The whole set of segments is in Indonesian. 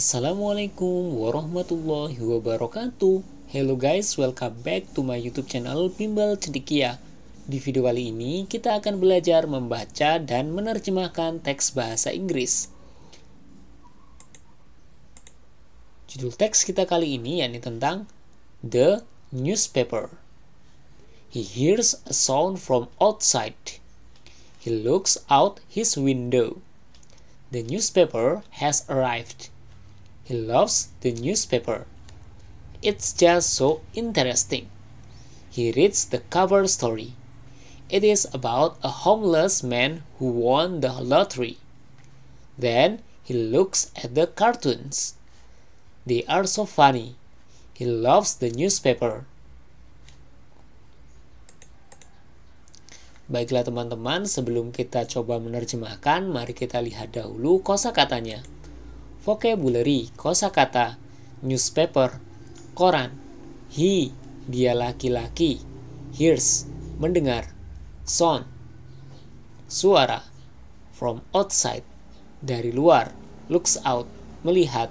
Assalamualaikum warahmatullahi wabarakatuh Hello guys, welcome back to my youtube channel Bimbal Cendikia Di video kali ini kita akan belajar membaca dan menerjemahkan teks bahasa Inggris Judul teks kita kali ini yakni tentang The Newspaper He hears a sound from outside He looks out his window The newspaper has arrived He loves the newspaper. It's just so interesting. He reads the cover story. It is about a homeless man who won the lottery. Then he looks at the cartoons. They are so funny. He loves the newspaper. Baiklah teman-teman, sebelum kita coba menerjemahkan, mari kita lihat dahulu kosakatanya. katanya vocabulary, kosakata, newspaper, koran. He, dia laki-laki. Hears, mendengar. Sound, suara. From outside, dari luar. Looks out, melihat.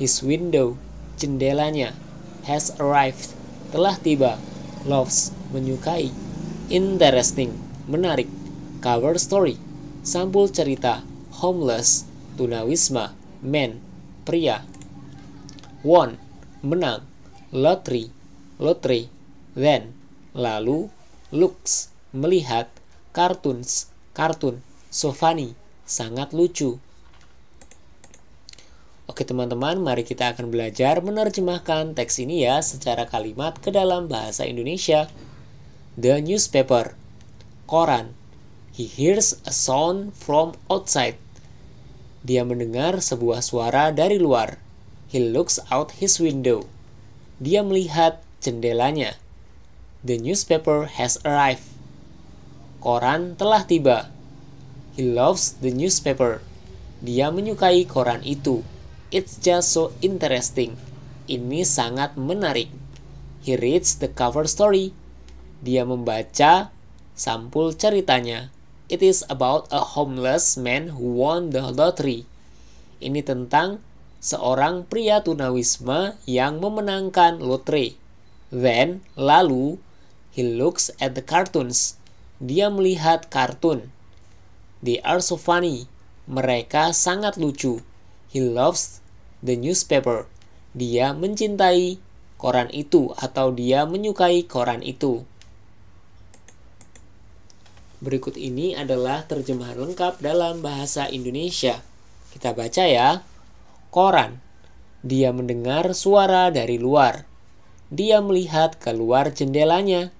His window, jendelanya. Has arrived, telah tiba. Loves, menyukai. Interesting, menarik. Cover story, sampul cerita. Homeless, tunawisma Men, pria won menang lottery lotre then lalu looks melihat cartoons kartun so funny sangat lucu Oke teman-teman, mari kita akan belajar menerjemahkan teks ini ya secara kalimat ke dalam bahasa Indonesia. The newspaper, koran. He hears a sound from outside. Dia mendengar sebuah suara dari luar. He looks out his window. Dia melihat jendelanya. The newspaper has arrived. Koran telah tiba. He loves the newspaper. Dia menyukai koran itu. It's just so interesting. Ini sangat menarik. He reads the cover story. Dia membaca sampul ceritanya. It is about a homeless man who won the lottery. Ini tentang seorang pria tunawisma yang memenangkan lotre. Then, lalu, he looks at the cartoons. Dia melihat kartun. They are so funny. Mereka sangat lucu. He loves the newspaper. Dia mencintai koran itu atau dia menyukai koran itu. Berikut ini adalah terjemahan lengkap dalam bahasa Indonesia. Kita baca ya. Koran. Dia mendengar suara dari luar. Dia melihat keluar jendelanya.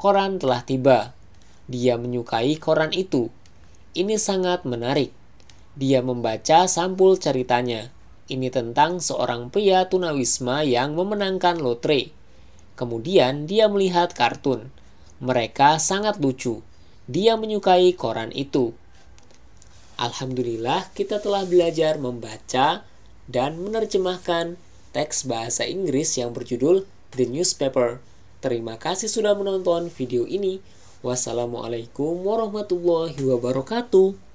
Koran telah tiba. Dia menyukai koran itu. Ini sangat menarik. Dia membaca sampul ceritanya. Ini tentang seorang pria tunawisma yang memenangkan lotre. Kemudian dia melihat kartun. Mereka sangat lucu dia menyukai koran itu. Alhamdulillah, kita telah belajar membaca dan menerjemahkan teks bahasa Inggris yang berjudul The Newspaper. Terima kasih sudah menonton video ini. Wassalamualaikum warahmatullahi wabarakatuh.